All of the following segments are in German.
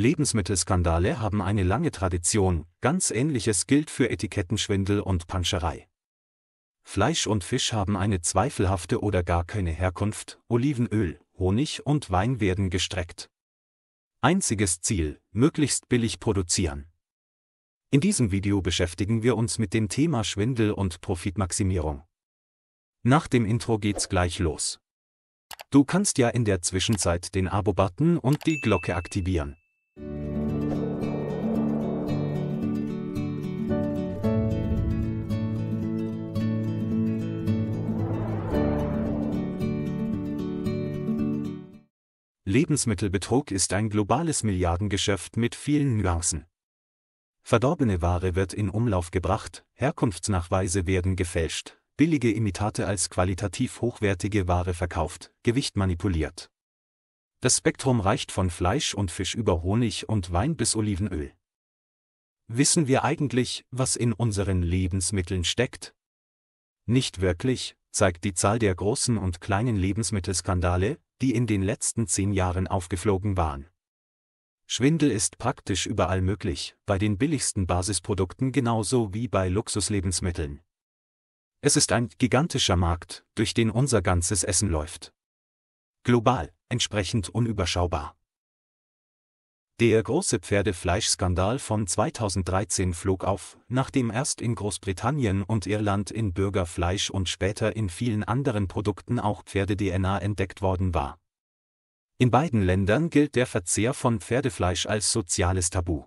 Lebensmittelskandale haben eine lange Tradition, ganz ähnliches gilt für Etikettenschwindel und Panscherei. Fleisch und Fisch haben eine zweifelhafte oder gar keine Herkunft, Olivenöl, Honig und Wein werden gestreckt. Einziges Ziel, möglichst billig produzieren. In diesem Video beschäftigen wir uns mit dem Thema Schwindel und Profitmaximierung. Nach dem Intro geht's gleich los. Du kannst ja in der Zwischenzeit den Abo-Button und die Glocke aktivieren. Lebensmittelbetrug ist ein globales Milliardengeschäft mit vielen Nuancen. Verdorbene Ware wird in Umlauf gebracht, Herkunftsnachweise werden gefälscht, billige Imitate als qualitativ hochwertige Ware verkauft, Gewicht manipuliert. Das Spektrum reicht von Fleisch und Fisch über Honig und Wein bis Olivenöl. Wissen wir eigentlich, was in unseren Lebensmitteln steckt? Nicht wirklich, zeigt die Zahl der großen und kleinen Lebensmittelskandale, die in den letzten zehn Jahren aufgeflogen waren. Schwindel ist praktisch überall möglich, bei den billigsten Basisprodukten genauso wie bei Luxuslebensmitteln. Es ist ein gigantischer Markt, durch den unser ganzes Essen läuft global, entsprechend unüberschaubar. Der große Pferdefleischskandal von 2013 flog auf, nachdem erst in Großbritannien und Irland in Bürgerfleisch und später in vielen anderen Produkten auch Pferde-DNA entdeckt worden war. In beiden Ländern gilt der Verzehr von Pferdefleisch als soziales Tabu.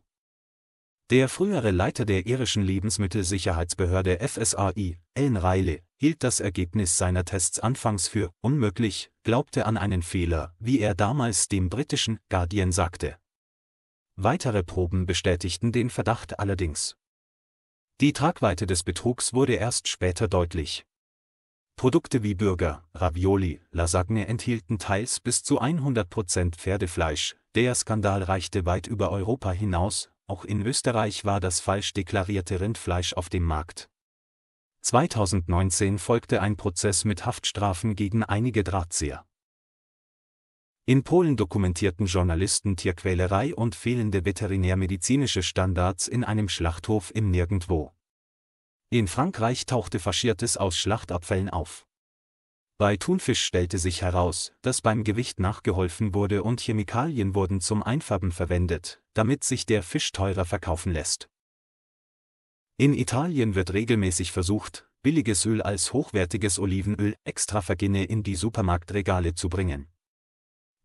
Der frühere Leiter der irischen Lebensmittelsicherheitsbehörde FSAI, Ellen Reile hielt das Ergebnis seiner Tests anfangs für unmöglich, glaubte an einen Fehler, wie er damals dem britischen Guardian sagte. Weitere Proben bestätigten den Verdacht allerdings. Die Tragweite des Betrugs wurde erst später deutlich. Produkte wie Burger, Ravioli, Lasagne enthielten teils bis zu 100% Pferdefleisch, der Skandal reichte weit über Europa hinaus, auch in Österreich war das falsch deklarierte Rindfleisch auf dem Markt. 2019 folgte ein Prozess mit Haftstrafen gegen einige Drahtzieher. In Polen dokumentierten Journalisten Tierquälerei und fehlende veterinärmedizinische Standards in einem Schlachthof im Nirgendwo. In Frankreich tauchte Faschiertes aus Schlachtabfällen auf. Bei Thunfisch stellte sich heraus, dass beim Gewicht nachgeholfen wurde und Chemikalien wurden zum Einfärben verwendet, damit sich der Fisch teurer verkaufen lässt. In Italien wird regelmäßig versucht, billiges Öl als hochwertiges Olivenöl extra Extravergine in die Supermarktregale zu bringen.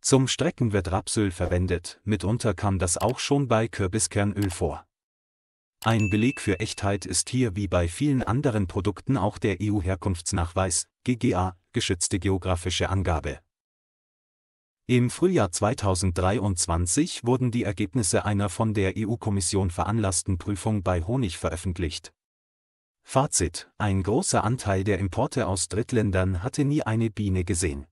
Zum Strecken wird Rapsöl verwendet, mitunter kam das auch schon bei Kürbiskernöl vor. Ein Beleg für Echtheit ist hier wie bei vielen anderen Produkten auch der EU-Herkunftsnachweis, GGA, geschützte geografische Angabe. Im Frühjahr 2023 wurden die Ergebnisse einer von der EU-Kommission veranlassten Prüfung bei Honig veröffentlicht. Fazit: Ein großer Anteil der Importe aus Drittländern hatte nie eine Biene gesehen.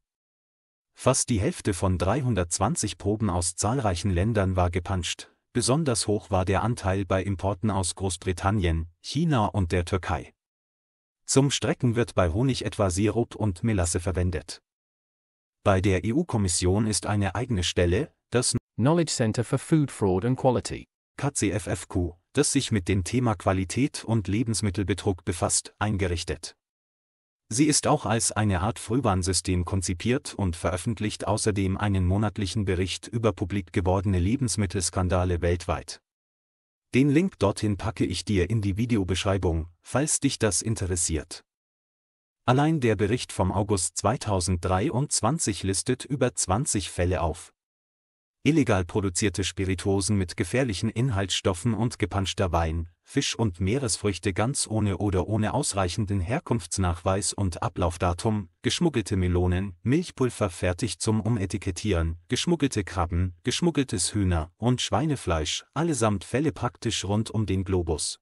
Fast die Hälfte von 320 Proben aus zahlreichen Ländern war gepanscht, besonders hoch war der Anteil bei Importen aus Großbritannien, China und der Türkei. Zum Strecken wird bei Honig etwa Sirup und Melasse verwendet. Bei der EU-Kommission ist eine eigene Stelle, das Knowledge Center for Food Fraud and Quality, KCFFQ, das sich mit dem Thema Qualität und Lebensmittelbetrug befasst, eingerichtet. Sie ist auch als eine Art Frühwarnsystem konzipiert und veröffentlicht außerdem einen monatlichen Bericht über publik gewordene Lebensmittelskandale weltweit. Den Link dorthin packe ich dir in die Videobeschreibung, falls dich das interessiert. Allein der Bericht vom August 2023 listet über 20 Fälle auf. Illegal produzierte Spirituosen mit gefährlichen Inhaltsstoffen und gepanschter Wein, Fisch und Meeresfrüchte ganz ohne oder ohne ausreichenden Herkunftsnachweis und Ablaufdatum, geschmuggelte Melonen, Milchpulver fertig zum Umetikettieren, geschmuggelte Krabben, geschmuggeltes Hühner- und Schweinefleisch, allesamt Fälle praktisch rund um den Globus.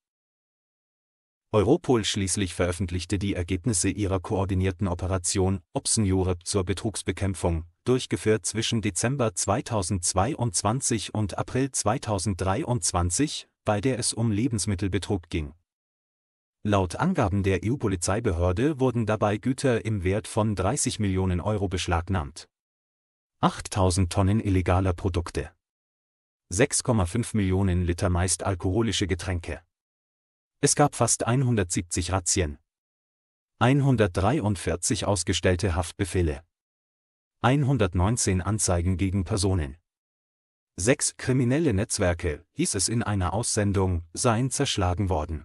Europol schließlich veröffentlichte die Ergebnisse ihrer koordinierten Operation Opsen Europe zur Betrugsbekämpfung, durchgeführt zwischen Dezember 2022 und April 2023, bei der es um Lebensmittelbetrug ging. Laut Angaben der EU-Polizeibehörde wurden dabei Güter im Wert von 30 Millionen Euro beschlagnahmt. 8000 Tonnen illegaler Produkte. 6,5 Millionen Liter meist alkoholische Getränke. Es gab fast 170 Razzien. 143 ausgestellte Haftbefehle. 119 Anzeigen gegen Personen. Sechs kriminelle Netzwerke, hieß es in einer Aussendung, seien zerschlagen worden.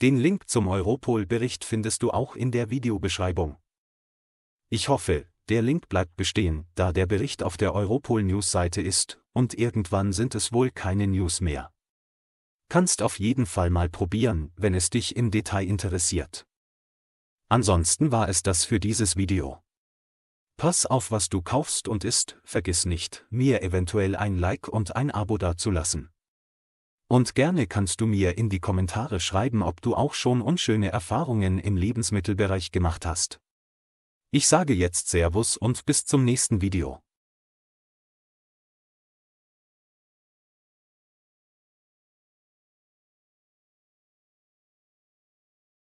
Den Link zum Europol-Bericht findest du auch in der Videobeschreibung. Ich hoffe, der Link bleibt bestehen, da der Bericht auf der Europol-News-Seite ist, und irgendwann sind es wohl keine News mehr kannst auf jeden Fall mal probieren, wenn es dich im Detail interessiert. Ansonsten war es das für dieses Video. Pass auf, was du kaufst und isst, vergiss nicht, mir eventuell ein Like und ein Abo dazulassen. Und gerne kannst du mir in die Kommentare schreiben, ob du auch schon unschöne Erfahrungen im Lebensmittelbereich gemacht hast. Ich sage jetzt Servus und bis zum nächsten Video.